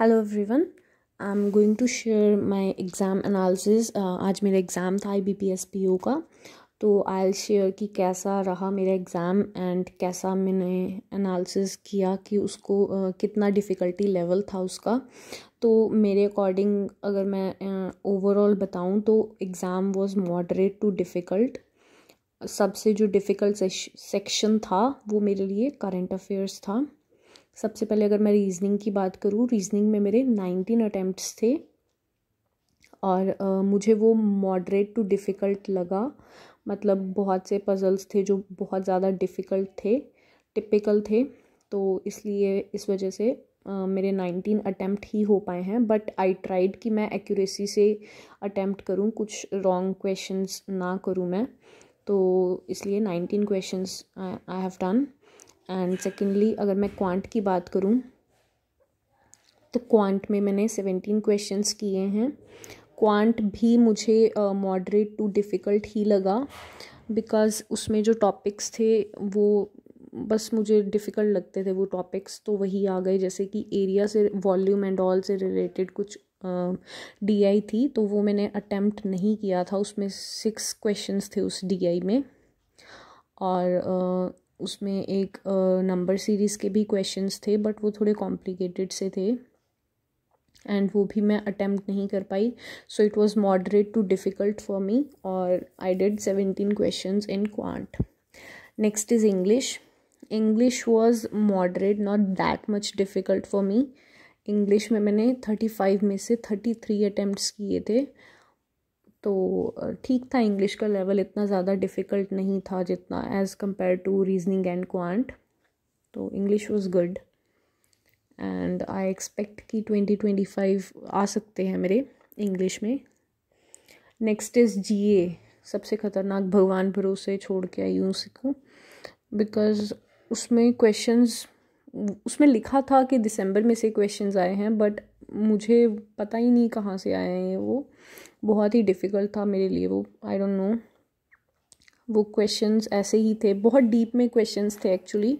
hello everyone I am going to share my exam analysis आज मेरा exam था I B P S P O का तो I L share कि कैसा रहा मेरा एग्ज़ाम एंड कैसा मैंने एनालिसिस किया कि उसको uh, कितना डिफ़िकल्टी लेवल था उसका तो मेरे अकॉर्डिंग अगर मैं ओवरऑल uh, बताऊँ तो exam was moderate to difficult सबसे जो डिफ़िकल्ट सेक्शन था वो मेरे लिए करेंट अफेयर्स था सबसे पहले अगर मैं रीजनिंग की बात करूँ रीजनिंग में मेरे नाइनटीन अटैम्प्ट्स थे और uh, मुझे वो मॉडरेट टू डिफ़िकल्ट लगा मतलब बहुत से पज़ल्स थे जो बहुत ज़्यादा डिफ़िकल्ट थे टिपिकल थे तो इसलिए इस वजह से uh, मेरे नाइनटीन अटैम्प्ट ही हो पाए हैं बट आई ट्राइड कि मैं एक्यूरेसी से अटैम्प्ट करूँ कुछ रॉन्ग क्वेश्चंस ना करूँ मैं तो इसलिए nineteen questions I have done and secondly अगर मैं क्वांट की बात करूँ तो क्वांट में मैंने सेवेंटीन क्वेश्चंस किए हैं क्वांट भी मुझे मॉडरेट टू डिफ़िकल्ट ही लगा बिकॉज़ उसमें जो टॉपिक्स थे वो बस मुझे डिफ़िकल्ट लगते थे वो टॉपिक्स तो वही आ गए जैसे कि एरिया से वॉल्यूम एंड ऑल से रिलेटेड कुछ डी आई थी तो वो मैंने अटैम्प्ट नहीं किया था उसमें सिक्स क्वेश्चंस थे उस डी आई में और उसमें एक नंबर सीरीज़ के भी क्वेश्चंस थे बट वो थोड़े कॉम्प्लिकेटेड से थे एंड वो भी मैं अटैम्प्ट नहीं कर पाई so it was moderate to difficult for me और I did seventeen question in quant next is English English was moderate not that much difficult for me English में मैंने थर्टी फाइव में से थर्टी थ्री अटैम्प्ट किए थे तो ठीक था इंग्लिश का लेवल इतना ज़्यादा डिफ़िकल्ट नहीं था जितना as compare to reasoning and quant तो English was good and I expect कि ट्वेंटी ट्वेंटी फाइव आ सकते हैं मेरे इंग्लिश में नेक्स्ट इज़ जी ए सबसे ख़तरनाक भगवान भरोसे छोड़ के आई हूँ सीखूँ बिकॉज उसमें क्वेश्चंस उसमें लिखा था कि दिसंबर में से क्वेश्चंस आए हैं बट मुझे पता ही नहीं कहाँ से आए हैं वो बहुत ही डिफ़िकल्ट था मेरे लिए वो आई डोंट नो वो क्वेश्चंस ऐसे ही थे बहुत डीप में क्वेश्चंस थे एक्चुअली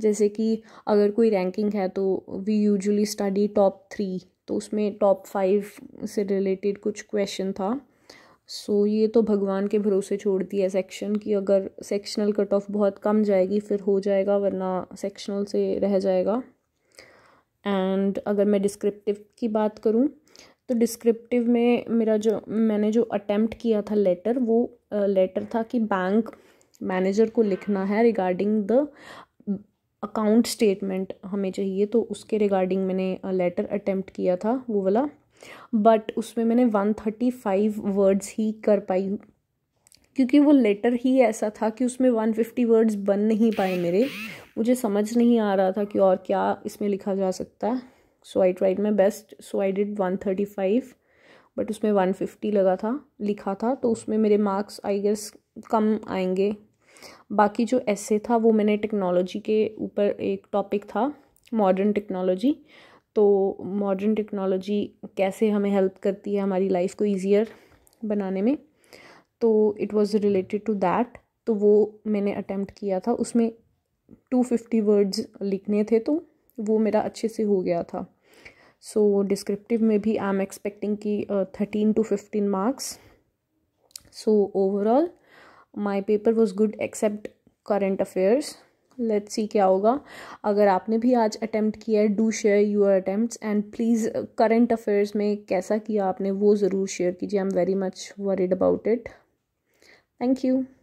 जैसे कि अगर कोई रैंकिंग है तो we usually study top three तो उसमें टॉप फाइव से रिलेटेड कुछ क्वेश्चन था सो so, ये तो भगवान के भरोसे छोड़ दिया सेक्शन की अगर सेक्शनल कट ऑफ बहुत कम जाएगी फिर हो जाएगा वरना सेक्शनल से रह जाएगा एंड अगर मैं डिस्क्रिप्टिव की बात करूँ तो डिस्क्रिप्टिव में मेरा जो मैंने जो अटैम्प्ट किया था लेटर वो लेटर था कि बैंक मैनेजर को लिखना है रिगार्डिंग द अकाउंट स्टेटमेंट हमें चाहिए तो उसके रिगार्डिंग मैंने लेटर अटैम्प्ट किया था वो वाला बट उसमें मैंने वन थर्टी फाइव वर्ड्स ही कर पाई क्योंकि वो लेटर ही ऐसा था कि उसमें वन फिफ्टी वर्ड्स बन नहीं पाए मेरे मुझे समझ नहीं आ रहा था कि और क्या इसमें लिखा जा सकता है so I tried my best so I did one thirty five but उसमें वन फिफ्टी लगा था लिखा था तो उसमें मेरे मार्क्स आई गेस कम आएंगे बाकी जो ऐसे था वो मैंने टेक्नोलॉजी के ऊपर एक टॉपिक था मॉडर्न टेक्नोलॉजी तो मॉडर्न टेक्नोलॉजी कैसे हमें हेल्प करती है हमारी लाइफ को ईजियर बनाने में तो it was related to that तो वो मैंने अटैम्प्ट किया था उसमें टू फिफ्टी वर्ड्स लिखने थे तो वो मेरा अच्छे से हो गया था सो डिस्क्रिप्टिव में भी आई एम एक्सपेक्टिंग की thirteen to fifteen marks so overall my paper was good except current affairs let's see क्या होगा अगर आपने भी आज अटैम्प्ट किया है do share your attempt and please current affairs में कैसा किया आपने वो ज़रूर शेयर कीजिए I am very much worried about it thank you